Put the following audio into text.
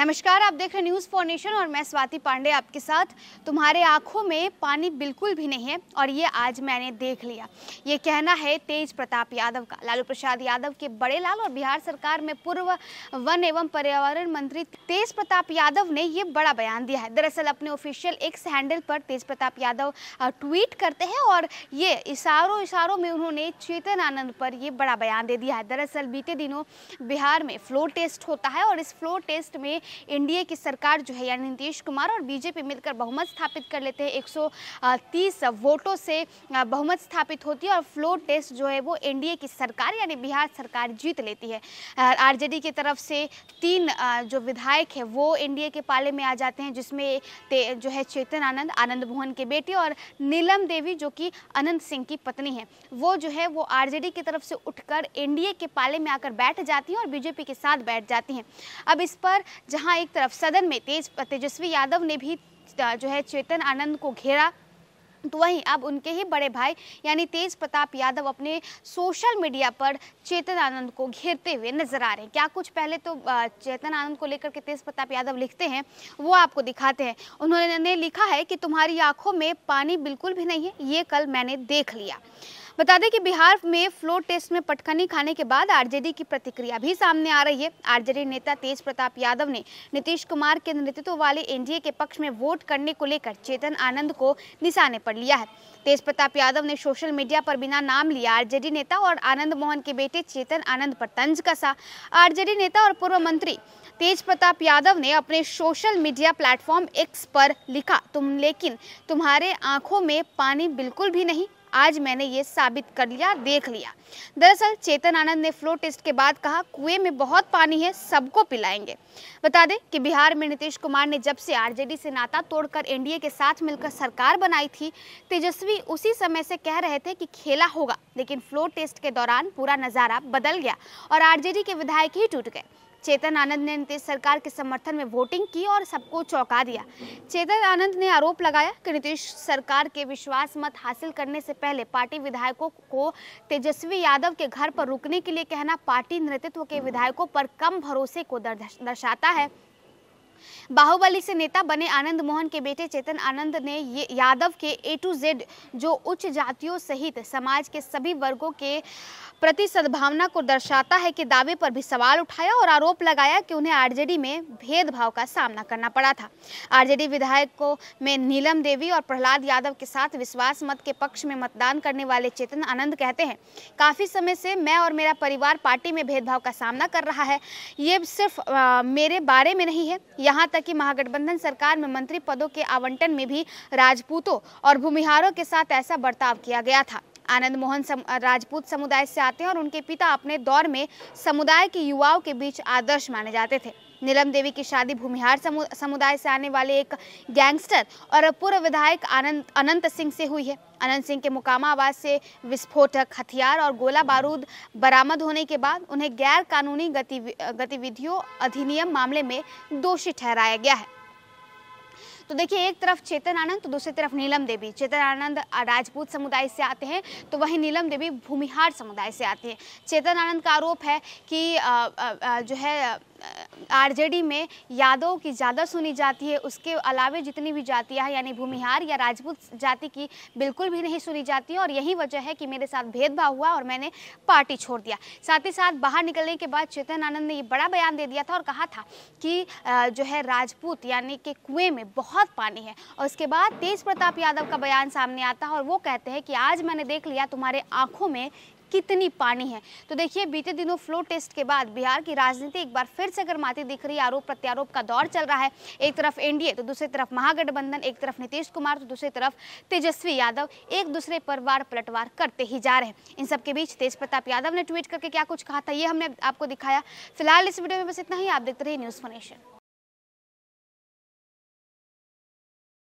नमस्कार आप देख रहे न्यूज़ फॉर नेशन और मैं स्वाति पांडे आपके साथ तुम्हारे आंखों में पानी बिल्कुल भी नहीं है और ये आज मैंने देख लिया ये कहना है तेज प्रताप यादव का लालू प्रसाद यादव के बड़े लाल और बिहार सरकार में पूर्व वन एवं पर्यावरण मंत्री तेज प्रताप यादव ने ये बड़ा बयान दिया है दरअसल अपने ऑफिशियल एक्स हैंडल पर तेज प्रताप यादव ट्वीट करते हैं और ये इशारों इशारों में उन्होंने चेतन आनंद पर यह बड़ा बयान दे दिया है दरअसल बीते दिनों बिहार में फ्लोर टेस्ट होता है और इस फ्लोर टेस्ट में एनडीए की सरकार जो है यानी नीतीश कुमार और बीजेपी मिलकर बहुमत स्थापित कर लेते हैं 130 वोटों से बहुमत स्थापित होती है और फ्लोर टेस्ट जो है वो एनडीए की सरकार यानी बिहार सरकार जीत लेती है आरजेडी की तरफ से तीन जो विधायक है वो एन के पाले में आ जाते हैं जिसमें जो है चेतन आनंद आनंद भुवन के बेटे और नीलम देवी जो कि अनंत सिंह की पत्नी है वो जो है वो आरजेडी की तरफ से उठकर एनडीए के पाले में आकर बैठ जाती हैं और बीजेपी के साथ बैठ जाती हैं अब इस पर जहां एक तरफ सदन में तेज तेजस्वी यादव ने भी जो है चेतन आनंद को घेरा तो वहीं अब उनके ही बड़े भाई यानी तेज प्रताप यादव अपने सोशल मीडिया पर चेतन आनंद को घेरते हुए नजर आ रहे हैं क्या कुछ पहले तो चेतन आनंद को लेकर के तेज प्रताप यादव लिखते हैं वो आपको दिखाते हैं उन्होंने लिखा है कि तुम्हारी आंखों में पानी बिल्कुल भी नहीं है ये कल मैंने देख लिया बता दें कि बिहार में फ्लोर टेस्ट में पटखनी खाने के बाद आरजेडी की प्रतिक्रिया भी सामने आ रही है आरजेडी नेता तेज प्रताप यादव ने नीतीश कुमार के नेतृत्व वाले एनडीए के पक्ष में वोट करने को लेकर चेतन आनंद को निशाने पर लिया है तेज प्रताप यादव ने सोशल मीडिया पर बिना नाम लिया आरजेडी नेता और आनंद मोहन के बेटे चेतन आनंद पर तंज कसा आरजेडी नेता और पूर्व मंत्री तेज प्रताप यादव ने अपने सोशल मीडिया प्लेटफॉर्म एक्स पर लिखा तुम लेकिन तुम्हारे आंखों में पानी बिल्कुल भी नहीं आज मैंने ये साबित कर लिया देख लिया दरअसल चेतन आनंद ने फ्लो टेस्ट के बाद कहा कुएं में बहुत पानी है सबको पिलाएंगे बता दें कि बिहार में नीतीश कुमार ने जब से आरजेडी से नाता तोड़कर एनडीए के साथ मिलकर सरकार बनाई थी तेजस्वी उसी समय से कह रहे थे कि खेला होगा लेकिन फ्लो टेस्ट के दौरान पूरा नज़ारा बदल गया और आरजेडी के विधायक ही टूट गए चेतन आनंद ने नीतीश सरकार के समर्थन में वोटिंग की और सबको चौंका दिया चेतन आनंद ने आरोप लगाया कि नीतीश सरकार के विश्वास मत हासिल करने से पहले पार्टी विधायकों को तेजस्वी यादव के घर पर रुकने के लिए कहना पार्टी नेतृत्व के विधायकों पर कम भरोसे को दर्शाता है बाहुबली से नेता बने आनंद मोहन के बेटे चेतन आनंद ने ये यादव के ए टू जेड जो उच्च जातियों सहित समाज के सभी वर्गों के प्रति सद्भावना को दर्शाता है कि दावे पर भी सवाल उठाया और आरोप लगाया कि उन्हें आरजेडी में भेदभाव का सामना करना पड़ा था आरजेडी विधायक को में नीलम देवी और प्रहलाद यादव के साथ विश्वास मत के पक्ष में मतदान करने वाले चेतन आनंद कहते हैं काफ़ी समय से मैं और मेरा परिवार पार्टी में भेदभाव का सामना कर रहा है ये सिर्फ आ, मेरे बारे में नहीं है यहाँ तक कि महागठबंधन सरकार में मंत्री पदों के आवंटन में भी राजपूतों और भूमिहारों के साथ ऐसा बर्ताव किया गया था आनंद मोहन सम, राजपूत समुदाय से आते हैं और उनके पिता अपने दौर में समुदाय के युवाओं के बीच आदर्श माने जाते थे नीलम देवी की शादी भूमिहार समुदाय से आने वाले एक गैंगस्टर और पूर्व विधायक आनंद अनंत सिंह से हुई है अनंत सिंह के मुकामा आवास से विस्फोटक हथियार और गोला बारूद बरामद होने के बाद उन्हें गैर कानूनी गतिविधियों अधिनियम मामले में दोषी ठहराया गया है तो देखिए एक तरफ चेतन आनंद तो दूसरी तरफ नीलम देवी चेतन आनंद राजपूत समुदाय से आते हैं तो वहीं नीलम देवी भूमिहार समुदाय से आते हैं चेतन आनंद का आरोप है कि जो है आरजेडी में यादव की ज़्यादा सुनी जाती है उसके अलावे जितनी भी जातियाँ हैं यानी भूमिहार या राजपूत जाति की बिल्कुल भी नहीं सुनी जाती और यही वजह है कि मेरे साथ भेदभाव हुआ और मैंने पार्टी छोड़ दिया साथ ही साथ बाहर निकलने के बाद चेतन आनंद ने ये बड़ा बयान दे दिया था और कहा था कि जो है राजपूत यानी कि कुएं में बहुत पानी है और उसके बाद तेज प्रताप यादव का बयान सामने आता है और वो कहते हैं कि आज मैंने देख लिया तुम्हारे आँखों में कितनी पानी है तो देखिए बीते दिनों फ्लो टेस्ट के बाद बिहार की राजनीति एक बार फिर से गर्माती दिख रही आरोप प्रत्यारोप का दौर चल रहा है एक तरफ एनडीए तो दूसरी तरफ महागठबंधन एक तरफ नीतीश कुमार तो दूसरी तरफ तेजस्वी यादव एक दूसरे पर वार पलटवार करते ही जा रहे हैं इन सबके बीच तेज प्रताप यादव ने ट्वीट करके क्या कुछ कहा था ये हमने आपको दिखाया फिलहाल इस वीडियो में बस इतना ही आप देखते रहिए न्यूज़ फनेशन